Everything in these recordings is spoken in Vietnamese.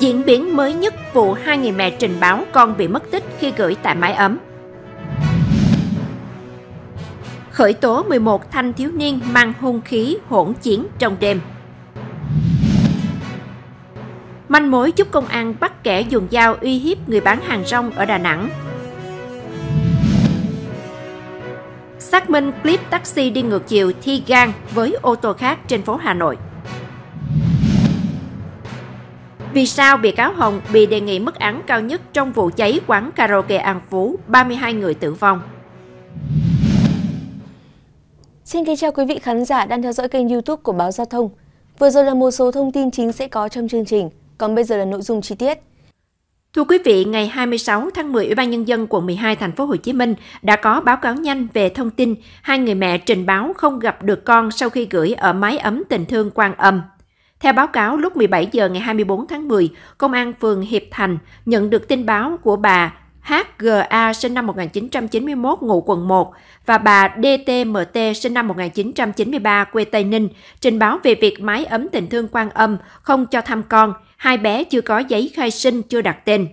diễn biến mới nhất vụ hai người mẹ trình báo con bị mất tích khi gửi tại mái ấm. Khởi tố 11 thanh thiếu niên mang hung khí hỗn chiến trong đêm. Manh mối giúp công an bắt kẻ dùng dao uy hiếp người bán hàng rong ở Đà Nẵng. Xác minh clip taxi đi ngược chiều thi gan với ô tô khác trên phố Hà Nội. Vì sao bị cáo Hồng bị đề nghị mức án cao nhất trong vụ cháy quán karaoke An Phú, 32 người tử vong? Xin kính chào quý vị khán giả đang theo dõi kênh youtube của Báo Giao thông. Vừa rồi là một số thông tin chính sẽ có trong chương trình, còn bây giờ là nội dung chi tiết. Thưa quý vị, ngày 26 tháng 10, Ủy ban nhân dân quận 12 thành phố Hồ Chí Minh đã có báo cáo nhanh về thông tin hai người mẹ trình báo không gặp được con sau khi gửi ở máy ấm tình thương Quan Âm theo báo cáo, lúc 17 giờ ngày 24 tháng 10, Công an phường Hiệp Thành nhận được tin báo của bà HGA sinh năm 1991 ngụ quận 1 và bà DTMT sinh năm 1993 quê Tây Ninh trình báo về việc máy ấm tình thương quan âm không cho thăm con, hai bé chưa có giấy khai sinh chưa đặt tên.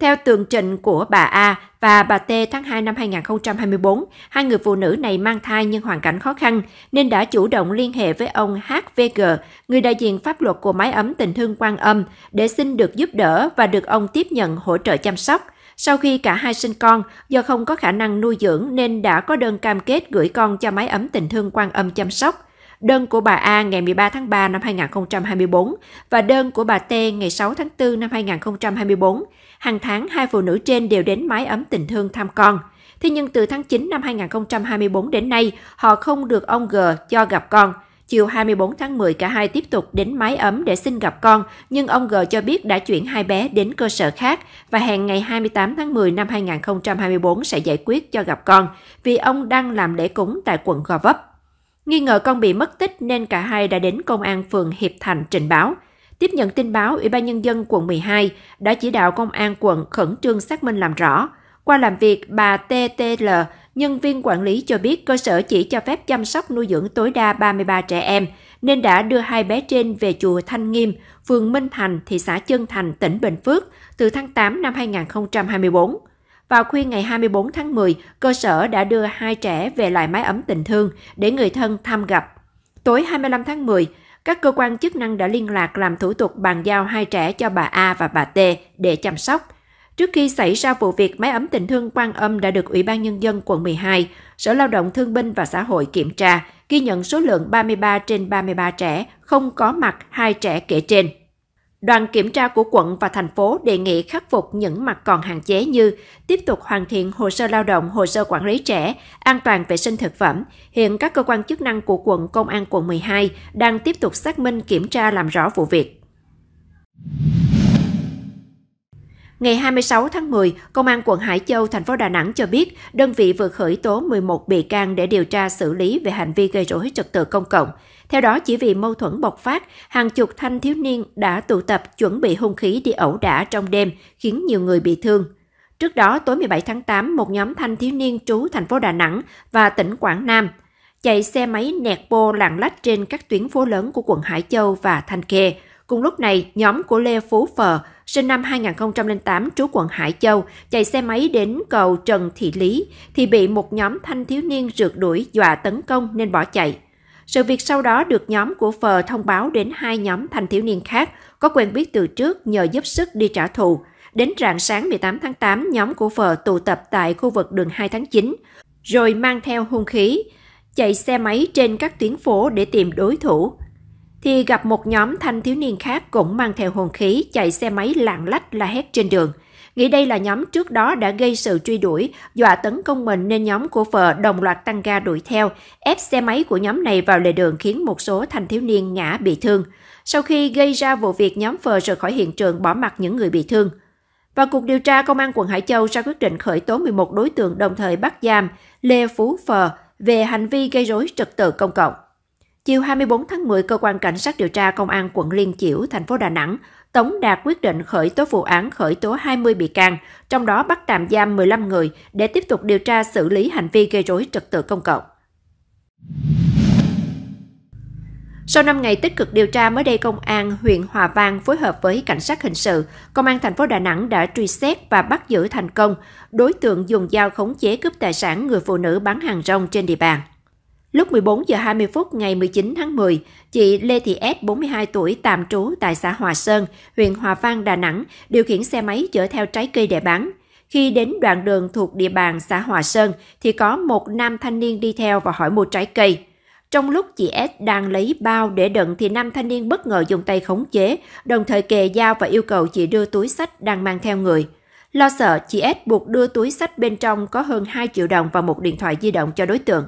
Theo tường trình của bà A và bà T tháng 2 năm 2024, hai người phụ nữ này mang thai nhưng hoàn cảnh khó khăn nên đã chủ động liên hệ với ông HVG, người đại diện pháp luật của máy ấm tình thương quan âm, để xin được giúp đỡ và được ông tiếp nhận hỗ trợ chăm sóc. Sau khi cả hai sinh con, do không có khả năng nuôi dưỡng nên đã có đơn cam kết gửi con cho máy ấm tình thương quan âm chăm sóc đơn của bà A ngày 13 tháng 3 năm 2024 và đơn của bà T ngày 6 tháng 4 năm 2024, hàng tháng hai phụ nữ trên đều đến mái ấm tình thương thăm con. Thế nhưng từ tháng 9 năm 2024 đến nay, họ không được ông G cho gặp con. Chiều 24 tháng 10, cả hai tiếp tục đến mái ấm để xin gặp con, nhưng ông G cho biết đã chuyển hai bé đến cơ sở khác và hẹn ngày 28 tháng 10 năm 2024 sẽ giải quyết cho gặp con, vì ông đang làm lễ cúng tại quận Gò Vấp. Nghi ngờ con bị mất tích nên cả hai đã đến công an phường Hiệp Thành trình báo. Tiếp nhận tin báo, Ủy ban Nhân dân quận 12 đã chỉ đạo công an quận khẩn trương xác minh làm rõ. Qua làm việc, bà TTL, nhân viên quản lý cho biết cơ sở chỉ cho phép chăm sóc nuôi dưỡng tối đa 33 trẻ em, nên đã đưa hai bé trên về chùa Thanh Nghiêm, phường Minh Thành, thị xã Chân Thành, tỉnh Bình Phước từ tháng 8 năm 2024. Vào khuya ngày 24 tháng 10, cơ sở đã đưa hai trẻ về lại mái ấm tình thương để người thân thăm gặp. Tối 25 tháng 10, các cơ quan chức năng đã liên lạc làm thủ tục bàn giao hai trẻ cho bà A và bà T để chăm sóc. Trước khi xảy ra vụ việc máy ấm tình thương Quan Âm đã được Ủy ban Nhân dân quận 12, Sở Lao động Thương binh và Xã hội kiểm tra, ghi nhận số lượng 33 trên 33 trẻ không có mặt hai trẻ kể trên. Đoàn kiểm tra của quận và thành phố đề nghị khắc phục những mặt còn hạn chế như tiếp tục hoàn thiện hồ sơ lao động, hồ sơ quản lý trẻ, an toàn vệ sinh thực phẩm. Hiện các cơ quan chức năng của quận, công an quận 12 đang tiếp tục xác minh kiểm tra làm rõ vụ việc. Ngày 26 tháng 10, Công an quận Hải Châu, thành phố Đà Nẵng cho biết đơn vị vừa khởi tố 11 bị can để điều tra xử lý về hành vi gây rối trật tự công cộng. Theo đó, chỉ vì mâu thuẫn bộc phát, hàng chục thanh thiếu niên đã tụ tập chuẩn bị hung khí đi ẩu đả trong đêm, khiến nhiều người bị thương. Trước đó, tối 17 tháng 8, một nhóm thanh thiếu niên trú thành phố Đà Nẵng và tỉnh Quảng Nam chạy xe máy nẹt bô lạng lách trên các tuyến phố lớn của quận Hải Châu và Thanh Khê. Cùng lúc này, nhóm của Lê Phú Phờ, sinh năm 2008 trú quận Hải Châu, chạy xe máy đến cầu Trần Thị Lý thì bị một nhóm thanh thiếu niên rượt đuổi dọa tấn công nên bỏ chạy. Sự việc sau đó được nhóm của Phờ thông báo đến hai nhóm thanh thiếu niên khác có quen biết từ trước nhờ giúp sức đi trả thù. Đến rạng sáng 18 tháng 8, nhóm của Phờ tụ tập tại khu vực đường 2 tháng 9, rồi mang theo hung khí, chạy xe máy trên các tuyến phố để tìm đối thủ thì gặp một nhóm thanh thiếu niên khác cũng mang theo hồn khí chạy xe máy lạng lách la hét trên đường. Nghĩ đây là nhóm trước đó đã gây sự truy đuổi, dọa tấn công mình nên nhóm của vợ đồng loạt tăng ga đuổi theo, ép xe máy của nhóm này vào lề đường khiến một số thanh thiếu niên ngã bị thương. Sau khi gây ra vụ việc nhóm vợ rời khỏi hiện trường bỏ mặt những người bị thương. Và cuộc điều tra Công an quận Hải Châu ra quyết định khởi tố 11 đối tượng đồng thời bắt giam Lê Phú Phờ về hành vi gây rối trật tự công cộng. Chiều 24 tháng 10, cơ quan cảnh sát điều tra công an quận Liên Chiểu, thành phố Đà Nẵng tống đạt quyết định khởi tố vụ án khởi tố 20 bị can, trong đó bắt tạm giam 15 người để tiếp tục điều tra xử lý hành vi gây rối trật tự công cộng. Sau 5 ngày tích cực điều tra, mới đây công an huyện Hòa Vang phối hợp với cảnh sát hình sự, công an thành phố Đà Nẵng đã truy xét và bắt giữ thành công đối tượng dùng dao khống chế cướp tài sản người phụ nữ bán hàng rong trên địa bàn. Lúc 14 giờ 20 phút ngày 19 tháng 10, chị Lê Thị S, 42 tuổi, tạm trú tại xã Hòa Sơn, huyện Hòa Vang, Đà Nẵng, điều khiển xe máy chở theo trái cây để bán. Khi đến đoạn đường thuộc địa bàn xã Hòa Sơn thì có một nam thanh niên đi theo và hỏi mua trái cây. Trong lúc chị S đang lấy bao để đựng thì nam thanh niên bất ngờ dùng tay khống chế, đồng thời kề dao và yêu cầu chị đưa túi sách đang mang theo người. Lo sợ, chị S buộc đưa túi sách bên trong có hơn 2 triệu đồng và một điện thoại di động cho đối tượng.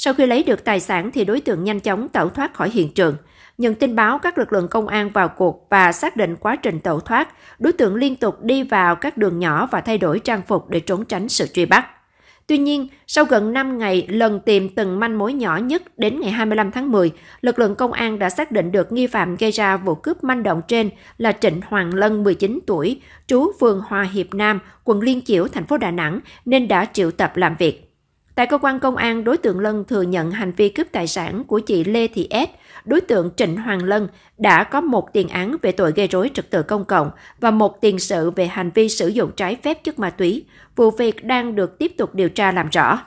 Sau khi lấy được tài sản thì đối tượng nhanh chóng tẩu thoát khỏi hiện trường. Nhận tin báo, các lực lượng công an vào cuộc và xác định quá trình tẩu thoát, đối tượng liên tục đi vào các đường nhỏ và thay đổi trang phục để trốn tránh sự truy bắt. Tuy nhiên, sau gần 5 ngày lần tìm từng manh mối nhỏ nhất đến ngày 25 tháng 10, lực lượng công an đã xác định được nghi phạm gây ra vụ cướp manh động trên là Trịnh Hoàng Lân 19 tuổi, trú phường Hòa Hiệp Nam, quận Liên Chiểu, thành phố Đà Nẵng nên đã triệu tập làm việc. Tại cơ quan công an, đối tượng Lân thừa nhận hành vi cướp tài sản của chị Lê Thị S. Đối tượng Trịnh Hoàng Lân đã có một tiền án về tội gây rối trật tự công cộng và một tiền sự về hành vi sử dụng trái phép chất ma túy. Vụ việc đang được tiếp tục điều tra làm rõ.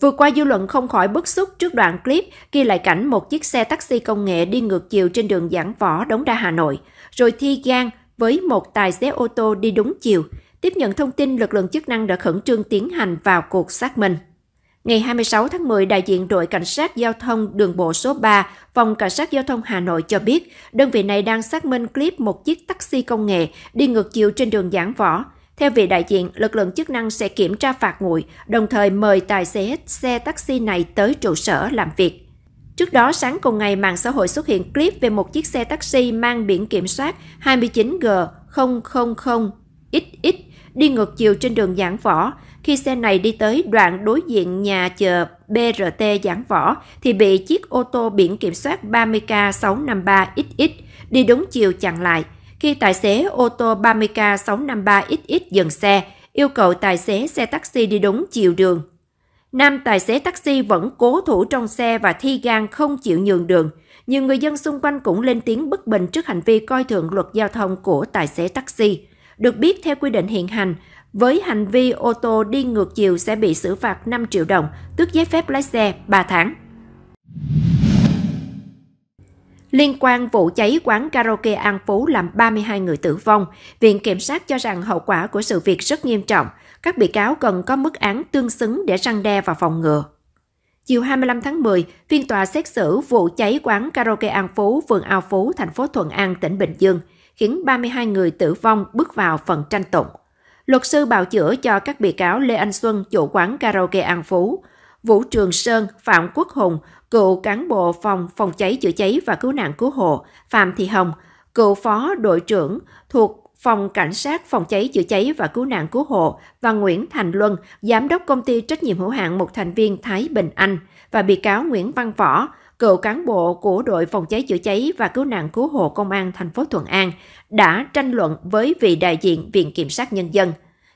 Vừa qua dư luận không khỏi bức xúc trước đoạn clip ghi lại cảnh một chiếc xe taxi công nghệ đi ngược chiều trên đường Giảng Võ, Đống Đa, Hà Nội, rồi thi gian với một tài xế ô tô đi đúng chiều – Tiếp nhận thông tin, lực lượng chức năng đã khẩn trương tiến hành vào cuộc xác minh. Ngày 26 tháng 10, đại diện đội Cảnh sát Giao thông Đường bộ số 3, Phòng Cảnh sát Giao thông Hà Nội cho biết, đơn vị này đang xác minh clip một chiếc taxi công nghệ đi ngược chiều trên đường Giảng Võ. Theo vị đại diện, lực lượng chức năng sẽ kiểm tra phạt nguội, đồng thời mời tài xế xe taxi này tới trụ sở làm việc. Trước đó, sáng cùng ngày, mạng xã hội xuất hiện clip về một chiếc xe taxi mang biển kiểm soát 29G000XX đi ngược chiều trên đường Giảng Võ. Khi xe này đi tới đoạn đối diện nhà chờ BRT Giảng Võ thì bị chiếc ô tô biển kiểm soát 30K653XX đi đúng chiều chặn lại. Khi tài xế ô tô 30K653XX dừng xe, yêu cầu tài xế xe taxi đi đúng chiều đường. Nam tài xế taxi vẫn cố thủ trong xe và thi gan không chịu nhường đường. Nhiều người dân xung quanh cũng lên tiếng bất bình trước hành vi coi thường luật giao thông của tài xế taxi. Được biết theo quy định hiện hành, với hành vi ô tô đi ngược chiều sẽ bị xử phạt 5 triệu đồng, tước giấy phép lái xe 3 tháng. Liên quan vụ cháy quán karaoke An Phú làm 32 người tử vong, Viện Kiểm sát cho rằng hậu quả của sự việc rất nghiêm trọng. Các bị cáo cần có mức án tương xứng để răng đe và phòng ngừa. Chiều 25 tháng 10, phiên tòa xét xử vụ cháy quán karaoke An Phú, phường Ao Phú, thành phố Thuận An, tỉnh Bình Dương khiến 32 người tử vong bước vào phần tranh tụng. Luật sư bào chữa cho các bị cáo Lê Anh Xuân, chủ quán karaoke An Phú, Vũ Trường Sơn, Phạm Quốc Hùng, cựu cán bộ phòng phòng cháy chữa cháy và cứu nạn cứu hộ Phạm Thị Hồng, cựu phó đội trưởng thuộc phòng cảnh sát phòng cháy chữa cháy và cứu nạn cứu hộ và Nguyễn Thành Luân, giám đốc công ty trách nhiệm hữu hạn một thành viên Thái Bình Anh và bị cáo Nguyễn Văn Võ, cựu cán bộ của đội phòng cháy chữa cháy và cứu nạn cứu hộ công an thành phố Thuận An đã tranh luận với vị đại diện Viện Kiểm sát Nhân dân.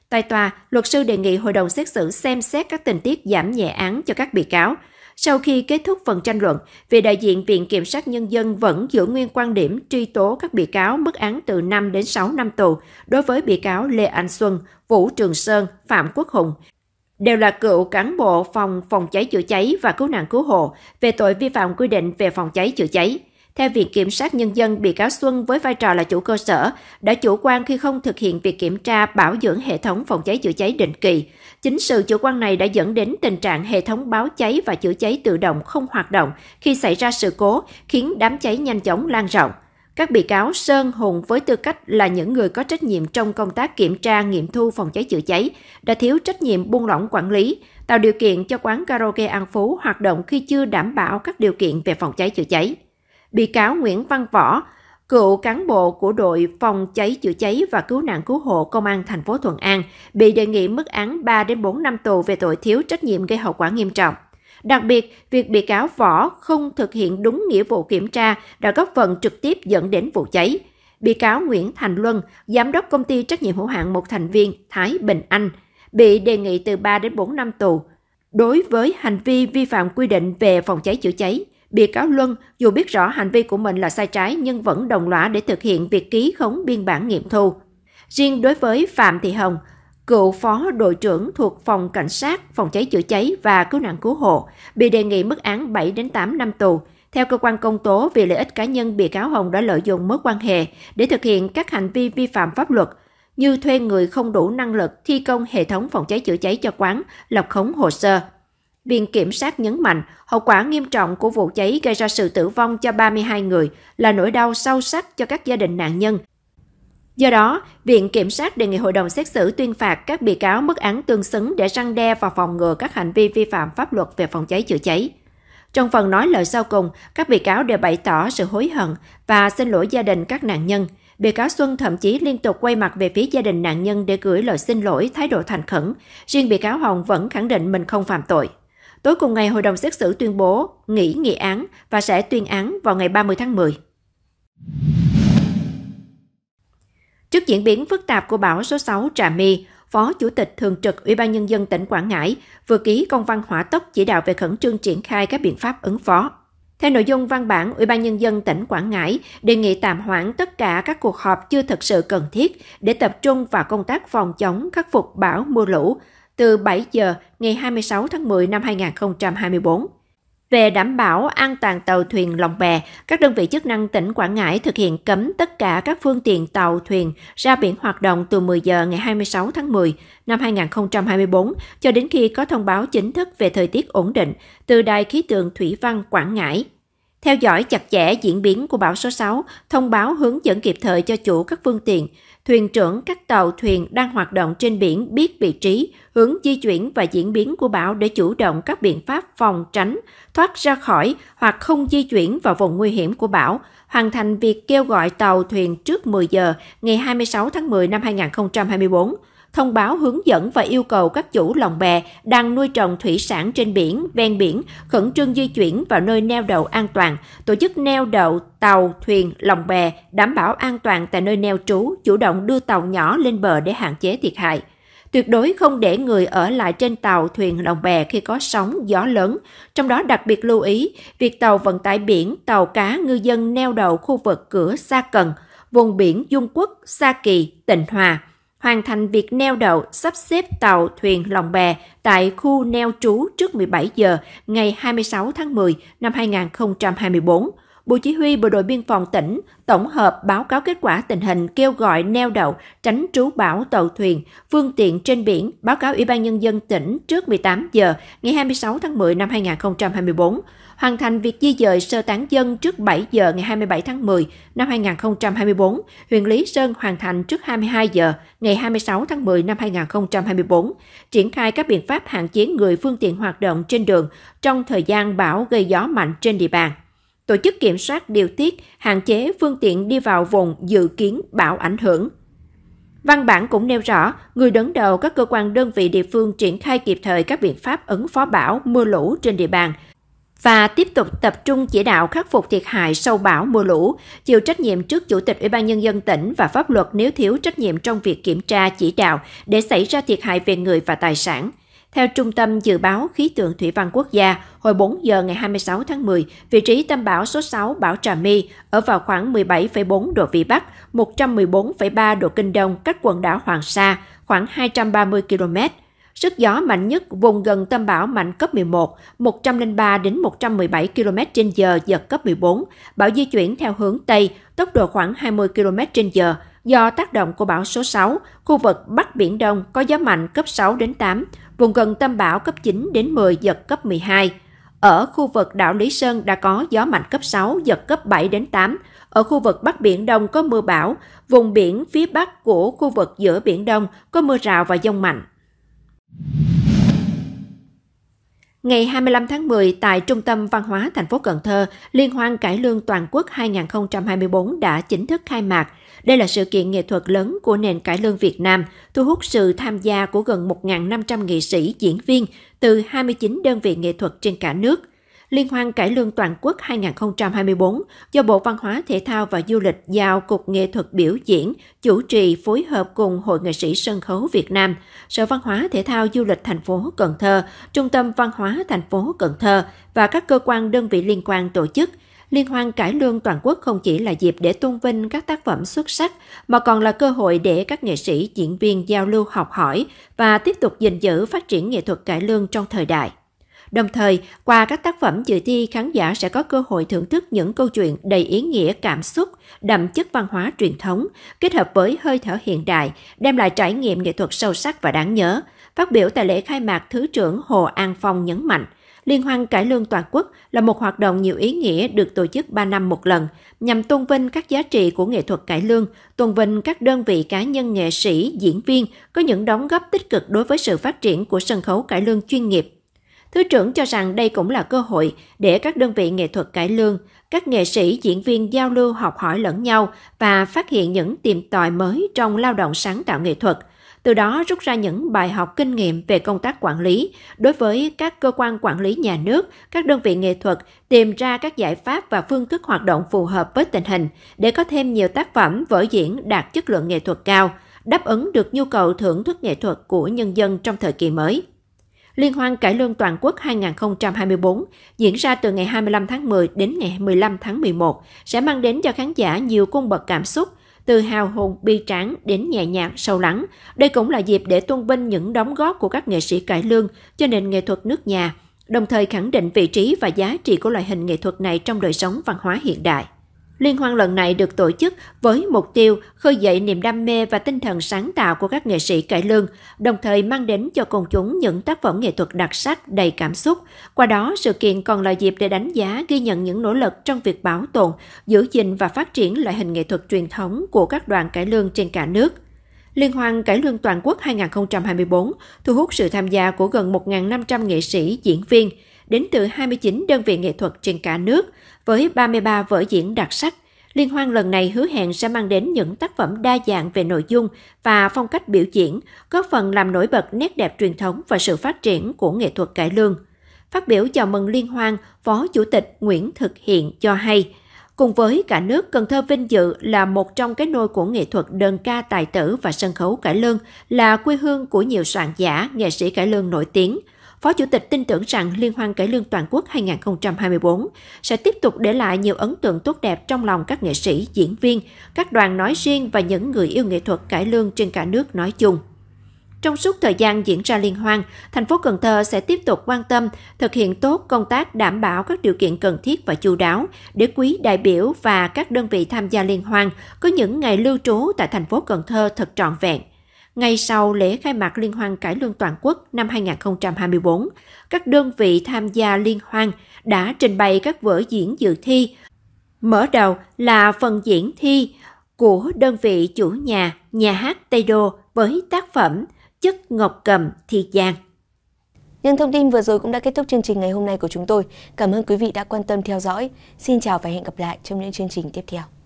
Tại tòa, luật sư đề nghị hội đồng xét xử xem xét các tình tiết giảm nhẹ án cho các bị cáo. Sau khi kết thúc phần tranh luận, vị đại diện Viện Kiểm sát Nhân dân vẫn giữ nguyên quan điểm truy tố các bị cáo mức án từ 5 đến 6 năm tù đối với bị cáo Lê Anh Xuân, Vũ Trường Sơn, Phạm Quốc Hùng, đều là cựu cán bộ phòng phòng cháy chữa cháy và cứu nạn cứu hộ về tội vi phạm quy định về phòng cháy chữa cháy. Theo Viện Kiểm sát Nhân dân, bị cáo Xuân với vai trò là chủ cơ sở đã chủ quan khi không thực hiện việc kiểm tra bảo dưỡng hệ thống phòng cháy chữa cháy định kỳ. Chính sự chủ quan này đã dẫn đến tình trạng hệ thống báo cháy và chữa cháy tự động không hoạt động khi xảy ra sự cố, khiến đám cháy nhanh chóng lan rộng. Các bị cáo Sơn, Hùng với tư cách là những người có trách nhiệm trong công tác kiểm tra, nghiệm thu phòng cháy chữa cháy, đã thiếu trách nhiệm buông lỏng quản lý, tạo điều kiện cho quán karaoke An Phú hoạt động khi chưa đảm bảo các điều kiện về phòng cháy chữa cháy. Bị cáo Nguyễn Văn Võ, cựu cán bộ của đội phòng cháy chữa cháy và cứu nạn cứu hộ công an thành phố Thuận An, bị đề nghị mức án 3 đến 4 năm tù về tội thiếu trách nhiệm gây hậu quả nghiêm trọng. Đặc biệt, việc bị cáo Võ không thực hiện đúng nghĩa vụ kiểm tra đã góp phần trực tiếp dẫn đến vụ cháy. Bị cáo Nguyễn Thành Luân, giám đốc công ty trách nhiệm hữu hạn một thành viên Thái Bình Anh, bị đề nghị từ 3 đến 4 năm tù. Đối với hành vi vi phạm quy định về phòng cháy chữa cháy, bị cáo Luân dù biết rõ hành vi của mình là sai trái nhưng vẫn đồng lõa để thực hiện việc ký khống biên bản nghiệm thu. Riêng đối với Phạm Thị Hồng, cựu phó đội trưởng thuộc phòng cảnh sát, phòng cháy chữa cháy và cứu nạn cứu hộ, bị đề nghị mức án 7 đến 8 năm tù. Theo cơ quan công tố, vì lợi ích cá nhân bị cáo Hồng đã lợi dụng mối quan hệ để thực hiện các hành vi vi phạm pháp luật như thuê người không đủ năng lực thi công hệ thống phòng cháy chữa cháy cho quán, lập khống hồ sơ. Viện Kiểm sát nhấn mạnh, hậu quả nghiêm trọng của vụ cháy gây ra sự tử vong cho 32 người là nỗi đau sâu sắc cho các gia đình nạn nhân, Do đó, Viện Kiểm sát đề nghị hội đồng xét xử tuyên phạt các bị cáo mức án tương xứng để răng đe và phòng ngừa các hành vi vi phạm pháp luật về phòng cháy chữa cháy. Trong phần nói lời sau cùng, các bị cáo đều bày tỏ sự hối hận và xin lỗi gia đình các nạn nhân. Bị cáo Xuân thậm chí liên tục quay mặt về phía gia đình nạn nhân để gửi lời xin lỗi thái độ thành khẩn. Riêng bị cáo Hồng vẫn khẳng định mình không phạm tội. Tối cùng ngày, hội đồng xét xử tuyên bố nghỉ nghị án và sẽ tuyên án vào ngày 30 tháng 10. Trước diễn biến phức tạp của bão số 6 Trà My, Phó Chủ tịch Thường trực Ủy ban Nhân dân tỉnh Quảng Ngãi vừa ký công văn hỏa tốc chỉ đạo về khẩn trương triển khai các biện pháp ứng phó. Theo nội dung văn bản, Ủy ban Nhân dân tỉnh Quảng Ngãi đề nghị tạm hoãn tất cả các cuộc họp chưa thực sự cần thiết để tập trung vào công tác phòng chống khắc phục bão mưa lũ từ 7 giờ ngày 26 tháng 10 năm 2024. Về đảm bảo an toàn tàu thuyền lòng bè, các đơn vị chức năng tỉnh Quảng Ngãi thực hiện cấm tất cả các phương tiện tàu thuyền ra biển hoạt động từ 10 giờ ngày 26 tháng 10 năm 2024 cho đến khi có thông báo chính thức về thời tiết ổn định từ Đài khí tượng Thủy văn Quảng Ngãi. Theo dõi chặt chẽ diễn biến của bão số 6, thông báo hướng dẫn kịp thời cho chủ các phương tiện, thuyền trưởng các tàu thuyền đang hoạt động trên biển biết vị trí, hướng di chuyển và diễn biến của bão để chủ động các biện pháp phòng tránh, thoát ra khỏi hoặc không di chuyển vào vùng nguy hiểm của bão, hoàn thành việc kêu gọi tàu thuyền trước 10 giờ ngày 26 tháng 10 năm 2024 thông báo hướng dẫn và yêu cầu các chủ lồng bè đang nuôi trồng thủy sản trên biển, ven biển khẩn trương di chuyển vào nơi neo đậu an toàn, tổ chức neo đậu tàu, thuyền, lồng bè đảm bảo an toàn tại nơi neo trú, chủ động đưa tàu nhỏ lên bờ để hạn chế thiệt hại. Tuyệt đối không để người ở lại trên tàu, thuyền, lồng bè khi có sóng, gió lớn. Trong đó đặc biệt lưu ý, việc tàu vận tải biển, tàu cá, ngư dân neo đậu khu vực cửa Sa cần, vùng biển Dung Quốc, Sa Kỳ, Tịnh Hòa – hoàn thành việc neo đậu sắp xếp tàu thuyền lòng bè tại khu neo trú trước 17 giờ ngày 26 tháng 10 năm 2024. Bộ Chỉ huy Bộ đội Biên phòng tỉnh tổng hợp báo cáo kết quả tình hình kêu gọi neo đậu, tránh trú bão tàu thuyền, phương tiện trên biển, báo cáo Ủy ban Nhân dân tỉnh trước 18 giờ ngày 26 tháng 10 năm 2024 hoàn thành việc di dời sơ tán dân trước 7 giờ ngày 27 tháng 10 năm 2024, huyện Lý Sơn hoàn thành trước 22 giờ ngày 26 tháng 10 năm 2024, triển khai các biện pháp hạn chế người phương tiện hoạt động trên đường trong thời gian bão gây gió mạnh trên địa bàn tổ chức kiểm soát điều tiết, hạn chế phương tiện đi vào vùng dự kiến bão ảnh hưởng. Văn bản cũng nêu rõ, người đứng đầu các cơ quan đơn vị địa phương triển khai kịp thời các biện pháp ứng phó bão, mưa lũ trên địa bàn, và tiếp tục tập trung chỉ đạo khắc phục thiệt hại sau bão mưa lũ, chịu trách nhiệm trước Chủ tịch Ủy ban Nhân dân tỉnh và pháp luật nếu thiếu trách nhiệm trong việc kiểm tra chỉ đạo để xảy ra thiệt hại về người và tài sản. Theo Trung tâm Dự báo Khí tượng Thủy văn Quốc gia, hồi 4 giờ ngày 26 tháng 10, vị trí tâm bão số 6 bão Trà My ở vào khoảng 17,4 độ Vĩ Bắc, 114,3 độ Kinh Đông cách quần đảo Hoàng Sa, khoảng 230 km Sức gió mạnh nhất vùng gần tâm bão mạnh cấp 11, 103 đến 117 km h giật cấp 14. Bão di chuyển theo hướng Tây, tốc độ khoảng 20 km h Do tác động của bão số 6, khu vực Bắc Biển Đông có gió mạnh cấp 6 đến 8, vùng gần tâm bão cấp 9 đến 10 giật cấp 12. Ở khu vực đảo Lý Sơn đã có gió mạnh cấp 6, giật cấp 7 đến 8. Ở khu vực Bắc Biển Đông có mưa bão, vùng biển phía Bắc của khu vực giữa Biển Đông có mưa rào và dông mạnh. Ngày 25 tháng 10 tại Trung tâm Văn hóa thành phố Cần Thơ, Liên hoan cải lương toàn quốc 2024 đã chính thức khai mạc. Đây là sự kiện nghệ thuật lớn của nền cải lương Việt Nam, thu hút sự tham gia của gần 1.500 nghệ sĩ, diễn viên từ 29 đơn vị nghệ thuật trên cả nước – Liên hoan cải lương toàn quốc 2024 do Bộ Văn hóa Thể thao và Du lịch giao Cục Nghệ thuật biểu diễn chủ trì phối hợp cùng Hội nghệ sĩ sân khấu Việt Nam, Sở Văn hóa Thể thao Du lịch thành phố Cần Thơ, Trung tâm Văn hóa thành phố Cần Thơ và các cơ quan đơn vị liên quan tổ chức – Liên hoan cải lương toàn quốc không chỉ là dịp để tôn vinh các tác phẩm xuất sắc, mà còn là cơ hội để các nghệ sĩ, diễn viên giao lưu học hỏi và tiếp tục gìn giữ phát triển nghệ thuật cải lương trong thời đại. Đồng thời, qua các tác phẩm dự thi, khán giả sẽ có cơ hội thưởng thức những câu chuyện đầy ý nghĩa cảm xúc, đậm chất văn hóa truyền thống, kết hợp với hơi thở hiện đại, đem lại trải nghiệm nghệ thuật sâu sắc và đáng nhớ. Phát biểu tại lễ khai mạc, Thứ trưởng Hồ An Phong nhấn mạnh, Liên hoan cải lương toàn quốc là một hoạt động nhiều ý nghĩa được tổ chức 3 năm một lần, nhằm tôn vinh các giá trị của nghệ thuật cải lương, tôn vinh các đơn vị cá nhân nghệ sĩ, diễn viên có những đóng góp tích cực đối với sự phát triển của sân khấu cải lương chuyên nghiệp Thứ trưởng cho rằng đây cũng là cơ hội để các đơn vị nghệ thuật cải lương, các nghệ sĩ, diễn viên giao lưu học hỏi lẫn nhau và phát hiện những tiềm tòi mới trong lao động sáng tạo nghệ thuật, từ đó rút ra những bài học kinh nghiệm về công tác quản lý đối với các cơ quan quản lý nhà nước, các đơn vị nghệ thuật tìm ra các giải pháp và phương thức hoạt động phù hợp với tình hình để có thêm nhiều tác phẩm vở diễn đạt chất lượng nghệ thuật cao, đáp ứng được nhu cầu thưởng thức nghệ thuật của nhân dân trong thời kỳ mới. Liên hoan cải lương toàn quốc 2024 diễn ra từ ngày 25 tháng 10 đến ngày 15 tháng 11 sẽ mang đến cho khán giả nhiều cung bậc cảm xúc, từ hào hùng, bi tráng đến nhẹ nhàng, sâu lắng. Đây cũng là dịp để tôn vinh những đóng góp của các nghệ sĩ cải lương cho nền nghệ thuật nước nhà, đồng thời khẳng định vị trí và giá trị của loại hình nghệ thuật này trong đời sống văn hóa hiện đại. Liên hoan lần này được tổ chức với mục tiêu khơi dậy niềm đam mê và tinh thần sáng tạo của các nghệ sĩ cải lương, đồng thời mang đến cho công chúng những tác phẩm nghệ thuật đặc sắc đầy cảm xúc. Qua đó, sự kiện còn là dịp để đánh giá, ghi nhận những nỗ lực trong việc bảo tồn, giữ gìn và phát triển loại hình nghệ thuật truyền thống của các đoàn cải lương trên cả nước. Liên hoan Cải lương toàn quốc 2024 thu hút sự tham gia của gần 1.500 nghệ sĩ, diễn viên đến từ 29 đơn vị nghệ thuật trên cả nước với 33 vở diễn đặc sắc, Liên hoan lần này hứa hẹn sẽ mang đến những tác phẩm đa dạng về nội dung và phong cách biểu diễn, góp phần làm nổi bật nét đẹp truyền thống và sự phát triển của nghệ thuật cải lương. Phát biểu chào mừng Liên hoan, Phó Chủ tịch Nguyễn Thực Hiện cho hay, cùng với cả nước, Cần Thơ vinh dự là một trong cái nôi của nghệ thuật đơn ca tài tử và sân khấu cải lương, là quê hương của nhiều soạn giả, nghệ sĩ cải lương nổi tiếng – Phó Chủ tịch tin tưởng rằng Liên hoan cải lương toàn quốc 2024 sẽ tiếp tục để lại nhiều ấn tượng tốt đẹp trong lòng các nghệ sĩ, diễn viên, các đoàn nói riêng và những người yêu nghệ thuật cải lương trên cả nước nói chung. Trong suốt thời gian diễn ra liên hoan, thành phố Cần Thơ sẽ tiếp tục quan tâm thực hiện tốt công tác đảm bảo các điều kiện cần thiết và chú đáo để quý đại biểu và các đơn vị tham gia liên hoan có những ngày lưu trú tại thành phố Cần Thơ thật trọn vẹn, ngay sau lễ khai mạc Liên hoan cải lương toàn quốc năm 2024, các đơn vị tham gia liên hoan đã trình bày các vở diễn dự thi. Mở đầu là phần diễn thi của đơn vị chủ nhà, nhà hát Tây Đô với tác phẩm Chất Ngọc Cầm thi Giang. Những thông tin vừa rồi cũng đã kết thúc chương trình ngày hôm nay của chúng tôi. Cảm ơn quý vị đã quan tâm theo dõi. Xin chào và hẹn gặp lại trong những chương trình tiếp theo.